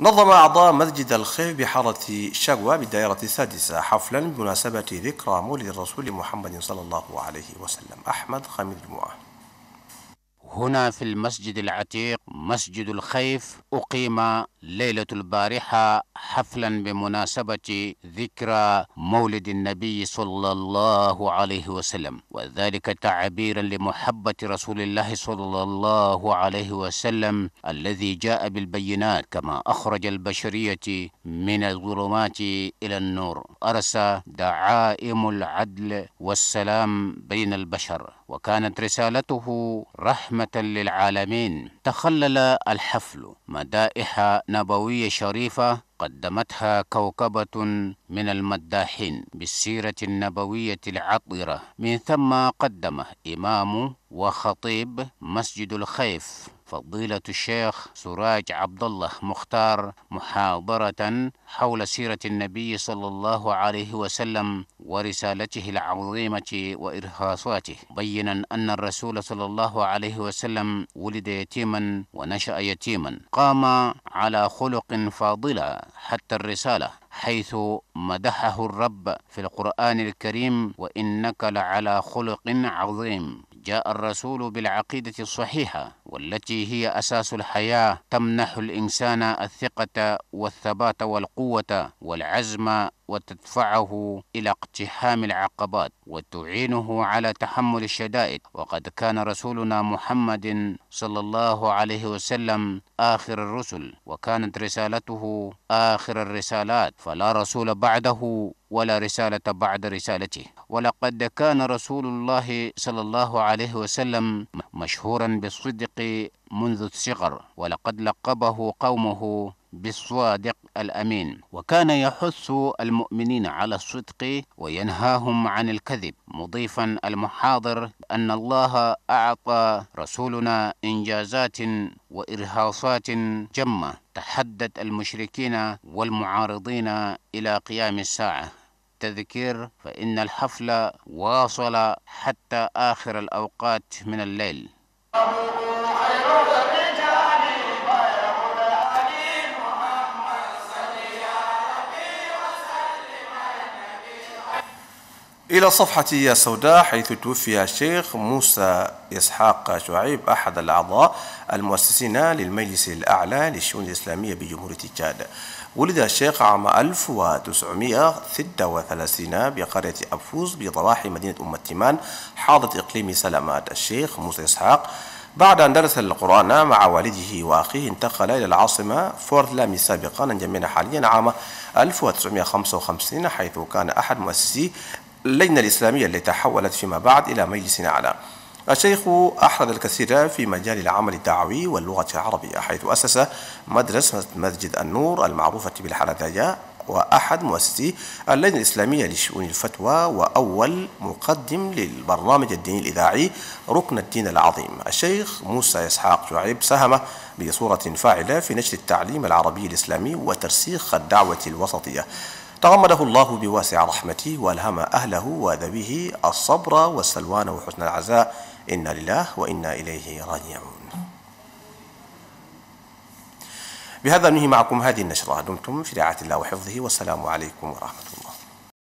نظم أعضاء مسجد الخيف بحارة شقوى بالدائرة السادسة حفلا بمناسبة ذكرى مولد الرسول محمد صلى الله عليه وسلم أحمد خميد جمعة هنا في المسجد العتيق مسجد الخيف أقيم ليلة البارحة حفلا بمناسبة ذكرى مولد النبي صلى الله عليه وسلم وذلك تعبيرا لمحبة رسول الله صلى الله عليه وسلم الذي جاء بالبينات كما أخرج البشرية من الظلمات إلى النور أرسى دعائم العدل والسلام بين البشر وكانت رسالته رحمة للعالمين تخلل الحفل مدائح نبوية شريفة قدمتها كوكبة من المداحين بالسيرة النبوية العطرة من ثم قدمه إمام وخطيب مسجد الخيف فضيلة الشيخ سراج عبد الله مختار محاضرة حول سيرة النبي صلى الله عليه وسلم ورسالته العظيمة وإرهاصاته بينا أن الرسول صلى الله عليه وسلم ولد يتيما ونشأ يتيما قام على خلق فاضلة حتى الرسالة حيث مدحه الرب في القرآن الكريم وإنك لعلى خلق عظيم جاء الرسول بالعقيدة الصحيحة والتي هي اساس الحياه تمنح الانسان الثقه والثبات والقوه والعزم وتدفعه الى اقتحام العقبات وتعينه على تحمل الشدائد وقد كان رسولنا محمد صلى الله عليه وسلم اخر الرسل وكانت رسالته اخر الرسالات فلا رسول بعده ولا رساله بعد رسالته ولقد كان رسول الله صلى الله عليه وسلم مشهورا بالصدق منذ الصغر ولقد لقبه قومه بالصادق الامين وكان يحث المؤمنين على الصدق وينهاهم عن الكذب مضيفا المحاضر ان الله اعطى رسولنا انجازات وارهاصات جمه تحدت المشركين والمعارضين الى قيام الساعه تذكير فان الحفل واصل حتى اخر الاوقات من الليل إلى صفحة يا سوداء حيث توفي الشيخ موسى إسحاق شعيب أحد الأعضاء المؤسسين للمجلس الأعلى للشؤون الإسلامية بجمهورية تشاد ولد الشيخ عام 1936 بقرية أبفوز بضواحي مدينة أم التمان حاضة إقليم سلامات الشيخ موسى إسحاق بعد أن درس القرآن مع والده وأخيه انتقل إلى العاصمة فورد لامي سابقا جميعا حاليا عام 1955 حيث كان أحد مؤسسي اللجنة الإسلامية التي تحولت فيما بعد إلى مجلس أعلى الشيخ أحرز الكثير في مجال العمل الدعوي واللغة العربية حيث أسس مدرسة مسجد النور المعروفة بالحلزاجة وأحد مؤسسي اللجنة الإسلامية لشؤون الفتوى وأول مقدم للبرنامج الديني الإذاعي ركن الدين العظيم الشيخ موسى إسحاق شعيب ساهم بصورة فاعلة في نشر التعليم العربي الإسلامي وترسيخ الدعوة الوسطية تغمده الله بواسع رحمته والهم اهله وذويه الصبر والسلوان وحسن العزاء انا لله وانا اليه راجعون. بهذا ننهي معكم هذه النشره دمتم في رعايه الله وحفظه والسلام عليكم ورحمه الله.